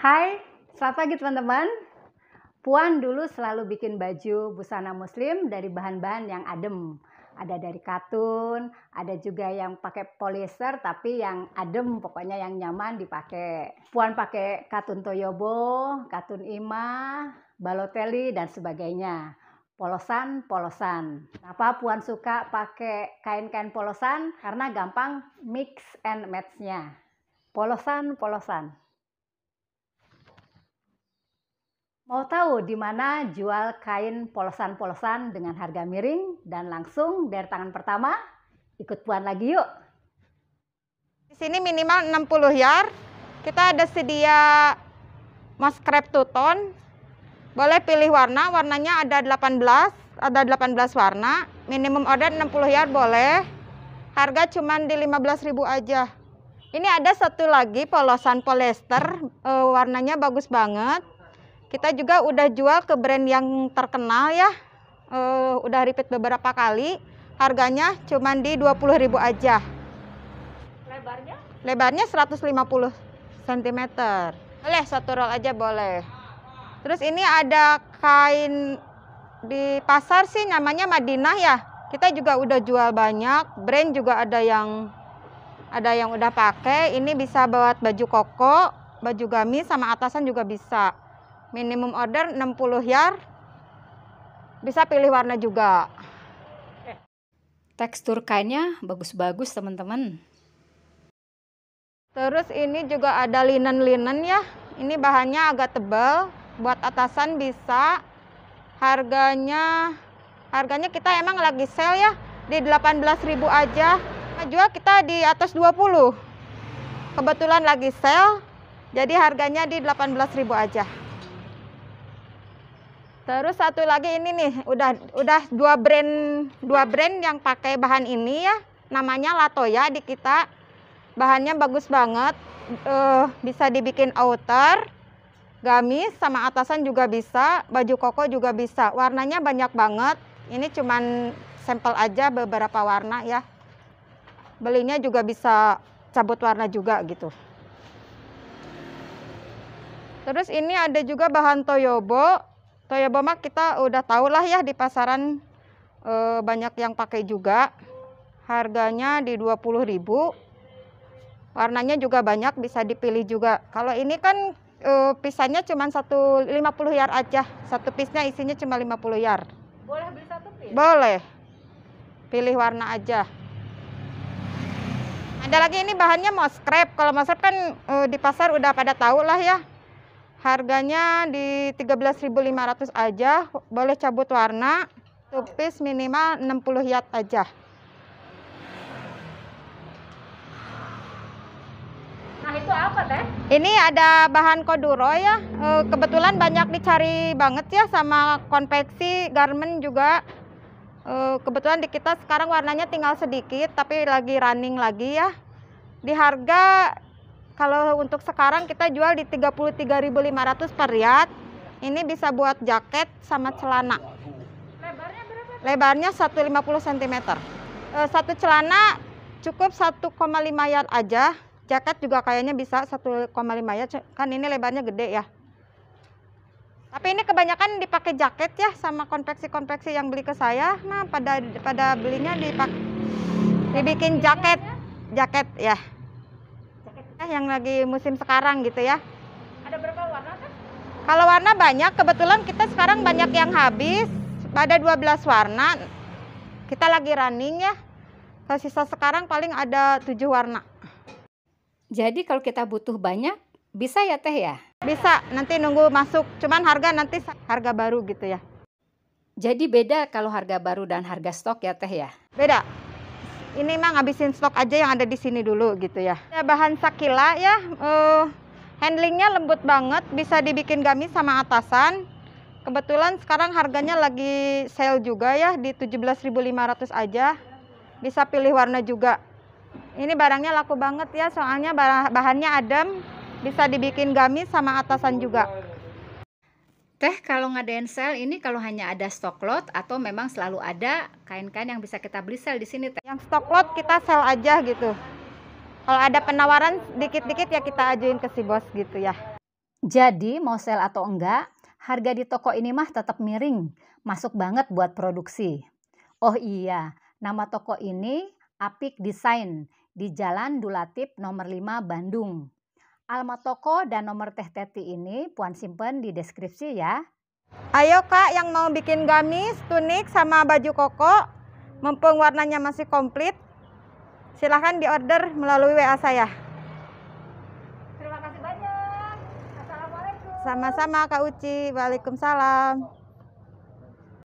Hai, selamat pagi teman-teman. Puan dulu selalu bikin baju busana muslim dari bahan-bahan yang adem. Ada dari katun, ada juga yang pakai polyester tapi yang adem, pokoknya yang nyaman dipakai. Puan pakai katun toyobo, katun ima, balotelli dan sebagainya. Polosan, polosan. Kenapa Puan suka pakai kain-kain polosan? Karena gampang mix and match-nya. Polosan, polosan. Mau tahu di mana jual kain polosan-polosan dengan harga miring dan langsung dari tangan pertama? Ikut Puan lagi yuk. Di sini minimal 60 yard. Kita ada sedia mas tuton. Boleh pilih warna, warnanya ada 18, ada 18 warna. Minimum order 60 yard boleh. Harga cuma di 15.000 aja. Ini ada satu lagi polosan polyester, eh, warnanya bagus banget kita juga udah jual ke brand yang terkenal ya. Uh, udah repeat beberapa kali. Harganya cuma di 20.000 aja. Lebarnya? Lebarnya 150 cm. Boleh satu roll aja boleh. Terus ini ada kain di pasar sih namanya Madinah ya. Kita juga udah jual banyak, brand juga ada yang ada yang udah pakai. Ini bisa buat baju koko, baju gamis sama atasan juga bisa minimum order 60 yard bisa pilih warna juga tekstur kainnya bagus-bagus teman-teman terus ini juga ada linen-linen ya ini bahannya agak tebal buat atasan bisa harganya harganya kita emang lagi sale ya di 18.000 aja nah, jual kita di atas 20 kebetulan lagi sale jadi harganya di 18.000 aja Terus satu lagi ini nih, udah udah dua brand dua brand yang pakai bahan ini ya. Namanya Latoya di kita. Bahannya bagus banget. Uh, bisa dibikin outer, gamis sama atasan juga bisa, baju koko juga bisa. Warnanya banyak banget. Ini cuman sampel aja beberapa warna ya. Belinya juga bisa cabut warna juga gitu. Terus ini ada juga bahan toyobo Toyoboma kita udah tau lah ya di pasaran e, banyak yang pakai juga. Harganya di 20.000. Warnanya juga banyak bisa dipilih juga. Kalau ini kan e, eh, pisahnya cuma 150 yard aja. Satu pisnya isinya cuma 50 yard. Boleh beli satu pis? Boleh. Pilih warna aja. Ada lagi ini bahannya mau scrap. Kalau mau scrap kan e, di pasar udah pada tahu lah ya. Harganya di 13.500 aja, boleh cabut warna. Tupis minimal 60 yard aja. Nah, itu apa, Teh? Ini ada bahan koduro ya. Eh, kebetulan banyak dicari banget ya sama konveksi, garment juga. Eh, kebetulan di kita sekarang warnanya tinggal sedikit, tapi lagi running lagi ya. Di harga kalau untuk sekarang kita jual di 33.500 per yard. Ini bisa buat jaket sama celana. Lebarnya berapa? Lebarnya 150 cm. Eh, satu celana cukup 1,5 yard aja. Jaket juga kayaknya bisa 1,5 yard. Kan ini lebarnya gede ya. Tapi ini kebanyakan dipakai jaket ya sama konveksi-konveksi yang beli ke saya. Nah, pada pada belinya dipakai dibikin jaket jaket ya. Ya, yang lagi musim sekarang gitu ya. Ada berapa warna kan? Kalau warna banyak, kebetulan kita sekarang banyak yang habis. Ada 12 warna. Kita lagi running ya. Kalau sisa sekarang paling ada 7 warna. Jadi kalau kita butuh banyak, bisa ya teh ya? Bisa, nanti nunggu masuk. Cuman harga nanti harga baru gitu ya. Jadi beda kalau harga baru dan harga stok ya teh ya? Beda ini mah ngabisin stok aja yang ada di sini dulu gitu ya. ya bahan sakila ya, uh, handlingnya lembut banget, bisa dibikin gamis sama atasan. Kebetulan sekarang harganya lagi sale juga ya di 17.500 aja. Bisa pilih warna juga. Ini barangnya laku banget ya soalnya bahannya adem, bisa dibikin gamis sama atasan juga. Teh kalau ngadain sel ini kalau hanya ada stock lot atau memang selalu ada kain-kain yang bisa kita beli sel di sini teh? Yang stock lot kita sel aja gitu. Kalau ada penawaran dikit-dikit ya kita ajuin ke si bos gitu ya. Jadi mau sel atau enggak, harga di toko ini mah tetap miring, masuk banget buat produksi. Oh iya, nama toko ini Apik Design di Jalan Dulatip nomor 5 Bandung. Alamat toko dan nomor teh teti ini Puan simpen di deskripsi ya. Ayo kak yang mau bikin gamis, tunik sama baju koko, mumpung warnanya masih komplit, silahkan diorder melalui WA saya. Terima kasih banyak. Assalamualaikum. Sama-sama Kak Uci. Waalaikumsalam.